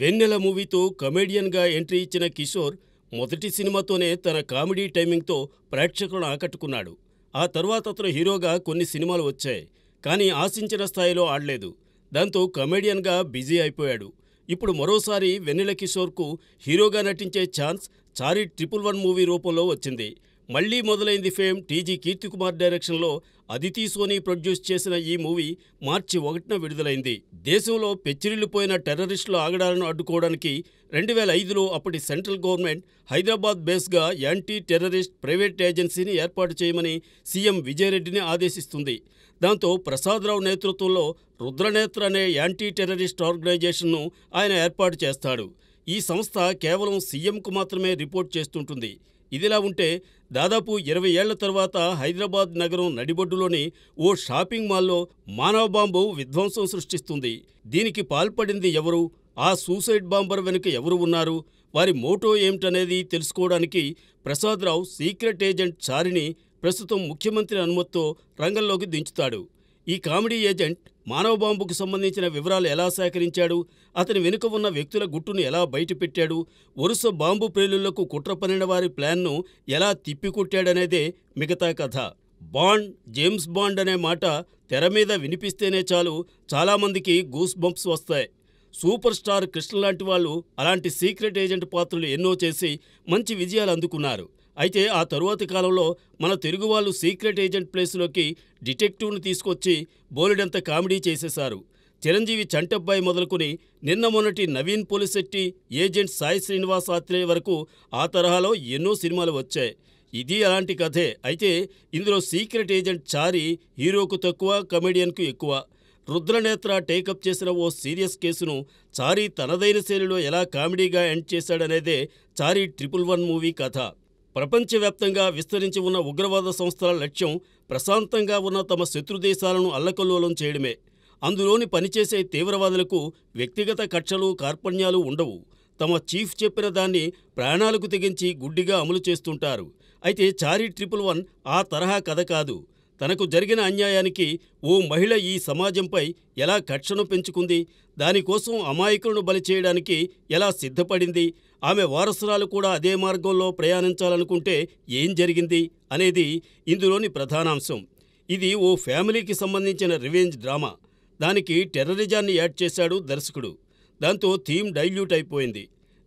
వెన్నెల మూవీతో కమెడియన్గా ఎంట్రీ ఇచ్చిన కిషోర్ మొదటి సినిమాతోనే తన కామెడీ టైమింగ్తో ప్రేక్షకులను ఆకట్టుకున్నాడు ఆ తర్వాత అతను హీరోగా కొన్ని సినిమాలు వచ్చాయి కానీ ఆశించిన స్థాయిలో ఆడలేదు దాంతో కమెడియన్గా బిజీ అయిపోయాడు ఇప్పుడు మరోసారి వెన్నెల కిషోర్కు హీరోగా నటించే chance Chari triple one movie రూపంలో వచ్చింది మళ్లీ మొదలైంది ఫేమ్ టీజీ కీర్తికుమార్ డైరెక్షన్లో అదితి సోనీ ప్రొడ్యూస్ చేసిన ఈ మూవీ మార్చి ఒకటిన విడుదలైంది దేశంలో పెచ్చిరిల్లిపోయిన టెర్రరిస్టుల ఆగడాలను అడ్డుకోవడానికి రెండు వేల ఐదులో అప్పటి సెంట్రల్ గవర్నమెంట్ హైదరాబాద్ బేస్గా యాంటీ టెర్రరిస్ట్ ప్రైవేట్ ఏజెన్సీని ఏర్పాటు చేయమని సీఎం విజయరెడ్డిని ఆదేశిస్తుంది దాంతో ప్రసాదరావు నేతృత్వంలో రుద్రనేత్ర అనే యాంటీ టెర్రరిస్ట్ ఆర్గనైజేషన్ను ఆయన ఏర్పాటు చేస్తాడు ఈ సంస్థ కేవలం సీఎంకు మాత్రమే రిపోర్ట్ చేస్తుంటుంది ఇదిలా ఉంటే దాదాపు ఇరవై ఏళ్ల తర్వాత హైదరాబాద్ నగరం నడిబొడ్డులోని ఓ షాపింగ్ మాల్లో మానవ బాంబు విధ్వంసం సృష్టిస్తుంది దీనికి పాల్పడింది ఎవరు ఆ సూసైడ్ బాంబర్ వెనుక ఎవరు ఉన్నారు వారి మోటో ఏమిటనేది తెలుసుకోవడానికి ప్రసాద్రావు సీక్రెట్ ఏజెంట్ చారిని ప్రస్తుతం ముఖ్యమంత్రి అనుమతితో రంగంలోకి దించుతాడు ఈ కామెడీ ఏజెంట్ మానవ బాంబుకు సంబంధించిన వివరాలు ఎలా సేకరించాడు అతని వెనుక ఉన్న వ్యక్తుల గుట్టును ఎలా బయటపెట్టాడు వరుస బాంబు ప్రేలులకు కుట్ర పనిన వారి ప్లాన్ను ఎలా తిప్పికొట్టాడనేదే మిగతా కథ బాండ్ జేమ్స్ బాండ్ అనే మాట తెర మీద వినిపిస్తేనే చాలు చాలామందికి గూస్ బంప్స్ వస్తాయి సూపర్ స్టార్ కృష్ణ లాంటి వాళ్ళు అలాంటి సీక్రెట్ ఏజెంట్ పాత్రలు ఎన్నో చేసి మంచి విజయాలు అందుకున్నారు అయితే ఆ తరువాతి కాలంలో మన తెలుగు వాళ్ళు సీక్రెట్ ఏజెంట్ ప్లేస్లోకి డిటెక్టివ్ను తీసుకొచ్చి బోలెడంత కామెడీ చేసేశారు చిరంజీవి చంటబ్బాయి మొదలుకుని నిన్న మొన్నటి నవీన్ పోలిశెట్టి ఏజెంట్ సాయి శ్రీనివాస్ ఆత్రేయ వరకు ఆ తరహాలో ఎన్నో సినిమాలు వచ్చాయి ఇది అలాంటి కథే అయితే ఇందులో సీక్రెట్ ఏజెంట్ చారి హీరోకు తక్కువ కమెడియన్కు ఎక్కువ రుద్రనేత్ర టేకప్ చేసిన ఓ సీరియస్ కేసును చారీ తనదైన శైలిలో ఎలా కామెడీగా ఎండ్ చేశాడనేదే చారి ట్రిపుల్ వన్ మూవీ కథ ప్రపంచవ్యాప్తంగా విస్తరించి ఉన్న ఉగ్రవాద సంస్థల లక్ష్యం ప్రశాంతంగా ఉన్న తమ శత్రుదేశాలను అల్లకల్లోలం చేయడమే అందులోని పనిచేసే తీవ్రవాదులకు వ్యక్తిగత కక్షలు కార్పణ్యాలు ఉండవు తమ చీఫ్ చెప్పిన దాన్ని ప్రాణాలకు తెగించి గుడ్డిగా అమలు చేస్తుంటారు అయితే చారీ ట్రిపుల్ వన్ ఆ తరహా కథ కాదు తనకు జరిగిన అన్యాయానికి ఓ మహిళ ఈ సమాజంపై ఎలా కక్షను పెంచుకుంది దానికోసం అమాయకులను బలి చేయడానికి ఎలా సిద్ధపడింది ఆమె వారసురాలు కూడా అదే మార్గంలో ప్రయాణించాలనుకుంటే ఏం జరిగింది అనేది ఇందులోని ప్రధానాంశం ఇది ఓ ఫ్యామిలీకి సంబంధించిన రివెంజ్ డ్రామా దానికి టెర్రరిజాన్ని యాడ్ చేశాడు దర్శకుడు దాంతో థీమ్ డైల్యూట్ అయిపోయింది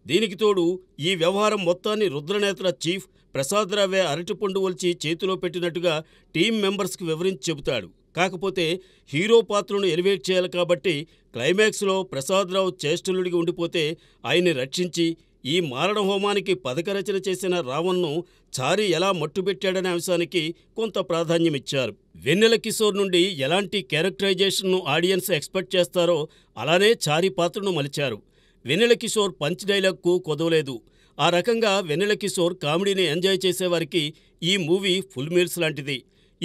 దీనికి తోడు ఈ వ్యవహారం మొత్తాన్ని రుద్రనేత్ర చీఫ్ ప్రసాద్ రావే అరటిపండు ఒలిచి చేతిలో పెట్టినట్టుగా టీం మెంబర్స్కి వివరించి చెబుతాడు కాకపోతే హీరో పాత్రను ఎలివేట్ చేయాలి కాబట్టి క్లైమాక్స్లో ప్రసాదరావు చేష్టలుడికి ఉండిపోతే ఆయన్ని రక్షించి ఈ మారణ హోమానికి పథకరచన చేసిన రావణ్ను చారి ఎలా మట్టుబెట్టాడనే అంశానికి కొంత ప్రాధాన్యమిచ్చారు వెన్నెల కిషోర్ నుండి ఎలాంటి క్యారెక్టరైజేషన్ను ఆడియన్స్ ఎక్స్పెక్ట్ చేస్తారో అలానే చారి పాత్రను మలిచారు వెన్నెల కిషోర్ పంచ్ డైలాగ్కు కొదవలేదు ఆ రకంగా వెన్నెల కిషోర్ కామెడీని ఎంజాయ్ చేసేవారికి ఈ మూవీ ఫుల్ మీల్స్ లాంటిది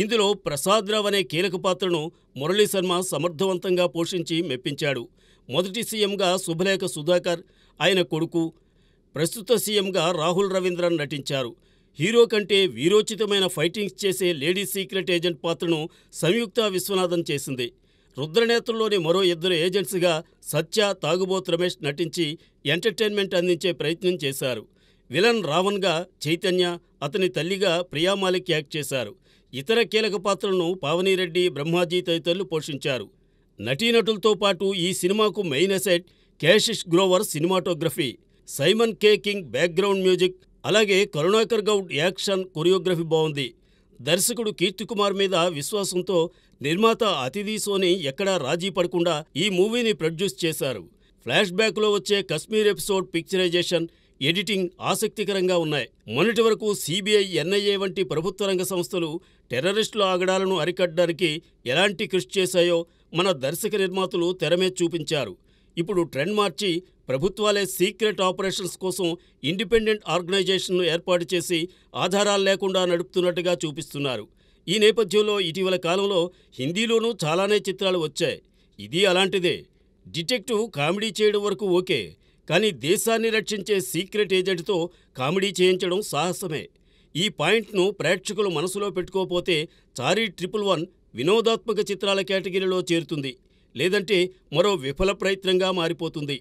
ఇందులో ప్రసాద్ రావ్ అనే కీలక పాత్రను మురళీ శర్మ సమర్థవంతంగా పోషించి మెప్పించాడు మొదటి సీఎంగా శుభలేఖ సుధాకర్ ఆయన కొడుకు ప్రస్తుత సీఎంగా రాహుల్ రవీంద్రన్ నటించారు హీరో కంటే వీరోచితమైన ఫైటింగ్స్ చేసే లేడీ సీక్రెట్ ఏజెంట్ పాత్రను సంయుక్త విశ్వనాథన్ చేసింది రుద్రనేతల్లోని మరో ఇద్దరు ఏజెంట్స్గా సత్య తాగుబోత్ రమేష్ నటించి ఎంటర్టైన్మెంట్ అందించే ప్రయత్నం చేశారు విలన్ రావణ్గా చైతన్య అతని తల్లిగా ప్రియామాలిక్ యాక్ట్ చేశారు ఇతర కీలక పాత్రలను పావనిరెడ్డి బ్రహ్మాజీ తదితరులు పోషించారు నటీనటులతో పాటు ఈ సినిమాకు main asset Kashish Grover cinematography Simon K King background music అలాగే కరుణాకర్ గౌడ్ యాక్షన్ కొరియోగ్రఫీ బాగుంది దర్శకుడు కీర్తికుమార్ మీద విశ్వాసంతో నిర్మాత అతిథి సోనీ ఎక్కడా రాజీ పడకుండా ఈ మూవీని ప్రొడ్యూస్ చేశారు ఫ్లాష్ బ్యాక్లో వచ్చే కశ్మీర్ ఎపిసోడ్ పిక్చరైజేషన్ ఎడిటింగ్ ఆసక్తికరంగా ఉన్నాయి మొన్నటి వరకు సిబిఐ ఎన్ఐఏ వంటి ప్రభుత్వ రంగ సంస్థలు టెర్రరిస్టుల ఆగడాలను అరికట్టడానికి ఎలాంటి కృషి చేశాయో మన దర్శక నిర్మాతలు తెరమే చూపించారు ఇప్పుడు ట్రెండ్ మార్చి ప్రభుత్వాలే సీక్రెట్ ఆపరేషన్స్ కోసం ఇండిపెండెంట్ ఆర్గనైజేషన్ను ఏర్పాటు చేసి ఆధారాలు లేకుండా నడుపుతున్నట్టుగా చూపిస్తున్నారు ఈ నేపథ్యంలో ఇటీవల కాలంలో హిందీలోనూ చాలానే చిత్రాలు వచ్చాయి ఇది అలాంటిదే డిటెక్టివ్ కామెడీ చేయడం వరకు ఓకే కానీ దేశాన్ని రక్షించే సీక్రెట్ ఏజెంట్తో కామెడీ చేయించడం సాహసమే ఈ పాయింట్ను ప్రేక్షకులు మనసులో పెట్టుకోపోతే చారీ ట్రిపుల్ వన్ వినోదాత్మక చిత్రాల కేటగిరీలో చేరుతుంది లేదంటే మరో విఫల ప్రయత్నంగా మారిపోతుంది